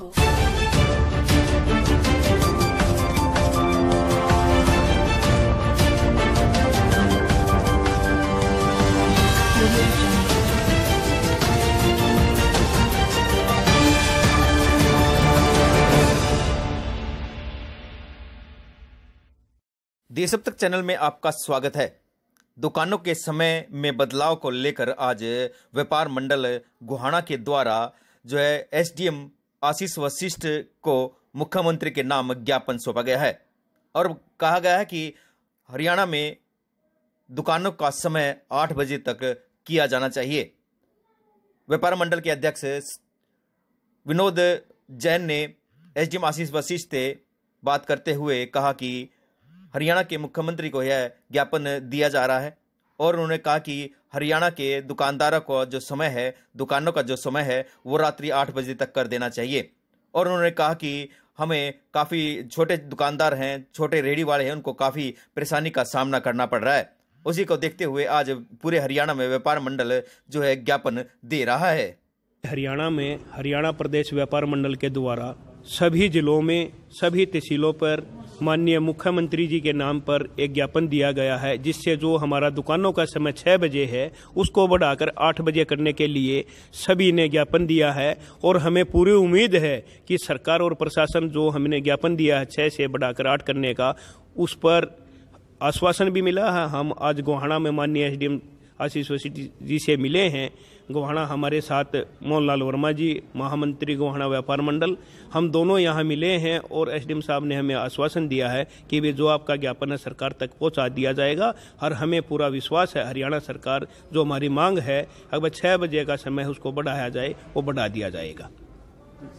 jungle. देश अब तक चैनल में आपका स्वागत है दुकानों के समय में बदलाव को लेकर आज व्यापार मंडल गुहाना के द्वारा जो है एसडीएम आशीष वशिष्ठ को मुख्यमंत्री के नाम ज्ञापन सौंपा गया है और कहा गया है कि हरियाणा में दुकानों का समय आठ बजे तक किया जाना चाहिए व्यापार मंडल के अध्यक्ष विनोद जैन ने एसडीएम आशीष वशिष्ठ से बात करते हुए कहा कि हरियाणा के मुख्यमंत्री को यह ज्ञापन दिया जा रहा है और उन्होंने कहा कि हरियाणा के दुकानदारों का जो समय है दुकानों का जो समय है वो रात्रि आठ बजे तक कर देना चाहिए और उन्होंने कहा कि हमें काफ़ी छोटे दुकानदार हैं छोटे रेहड़ी वाले हैं उनको काफ़ी परेशानी का सामना करना पड़ रहा है उसी को देखते हुए आज पूरे हरियाणा में व्यापार मंडल जो है ज्ञापन दे रहा है हरियाणा में हरियाणा प्रदेश व्यापार मंडल के द्वारा सभी जिलों में सभी तहसीलों पर माननीय मुख्यमंत्री जी के नाम पर एक ज्ञापन दिया गया है जिससे जो हमारा दुकानों का समय छः बजे है उसको बढ़ाकर आठ बजे करने के लिए सभी ने ज्ञापन दिया है और हमें पूरी उम्मीद है कि सरकार और प्रशासन जो हमने ज्ञापन दिया है छः से बढ़ाकर आठ करने का उस पर आश्वासन भी मिला है हम आज गोहाणा में माननीय एस आशीष वसी जी से मिले हैं गोहाना हमारे साथ मोहन लाल वर्मा जी महामंत्री गोहाना व्यापार मंडल हम दोनों यहाँ मिले हैं और एस साहब ने हमें आश्वासन दिया है कि भी जो आपका ज्ञापन है सरकार तक पहुँचा दिया जाएगा और हमें पूरा विश्वास है हरियाणा सरकार जो हमारी मांग है अगर छः बजे का समय उसको बढ़ाया जाए वो बढ़ा दिया जाएगा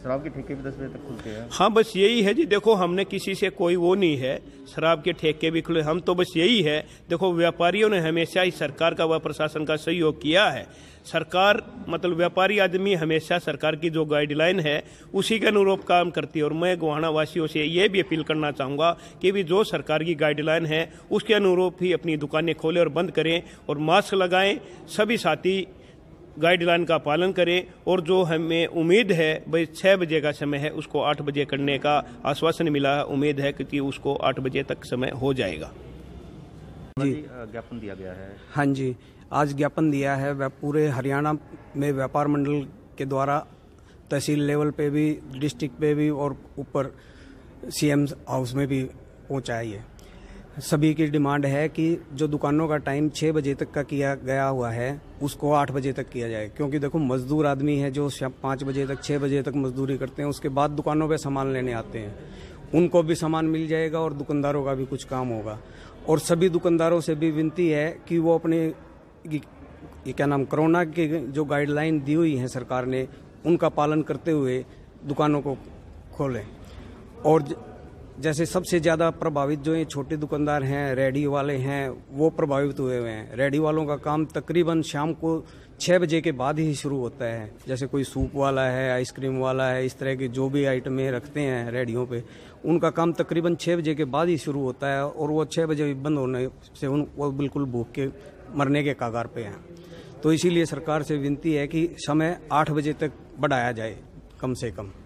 शराब के ठेके भी दस बजे तक खुलते हैं हाँ बस यही है जी देखो हमने किसी से कोई वो नहीं है शराब के ठेके भी खुले हम तो बस यही है देखो व्यापारियों ने हमेशा ही सरकार का व प्रशासन का सहयोग किया है सरकार मतलब व्यापारी आदमी हमेशा सरकार की जो गाइडलाइन है उसी के अनुरूप काम करती है और मैं गुहाना वासियों से ये भी अपील करना चाहूँगा कि भी जो सरकार की गाइडलाइन है उसके अनुरूप ही अपनी दुकानें खोलें और बंद करें और मास्क लगाएं सभी साथी गाइडलाइन का पालन करें और जो हमें उम्मीद है भाई छः बजे का समय है उसको आठ बजे करने का आश्वासन मिला है उम्मीद है कि उसको आठ बजे तक समय हो जाएगा जी ज्ञापन दिया गया है हाँ जी आज ज्ञापन दिया है वह पूरे हरियाणा में व्यापार मंडल के द्वारा तहसील लेवल पे भी डिस्ट्रिक्ट पे भी और ऊपर सीएम हाउस में भी पहुँचा है सभी की डिमांड है कि जो दुकानों का टाइम छः बजे तक का किया गया हुआ है उसको आठ बजे तक किया जाए क्योंकि देखो मजदूर आदमी है जो पाँच बजे तक छः बजे तक मजदूरी करते हैं उसके बाद दुकानों पे सामान लेने आते हैं उनको भी सामान मिल जाएगा और दुकानदारों का भी कुछ काम होगा और सभी दुकानदारों से भी विनती है कि वो अपने ये क्या नाम कोरोना की जो गाइडलाइन दी हुई है सरकार ने उनका पालन करते हुए दुकानों को खोलें और जैसे सबसे ज़्यादा प्रभावित जो ये छोटे दुकानदार हैं रेडी वाले हैं वो प्रभावित हुए हुए हैं रेडी वालों का काम तकरीबन शाम को छः बजे के बाद ही शुरू होता है जैसे कोई सूप वाला है आइसक्रीम वाला है इस तरह के जो भी आइटमें रखते हैं रेडियो पे उनका काम तकरीबन छः बजे के बाद ही शुरू होता है और वो छः बजे बंद होने से उन वो बिल्कुल भूख के मरने के कागार पे हैं तो इसीलिए सरकार से विनती है कि समय आठ बजे तक बढ़ाया जाए कम से कम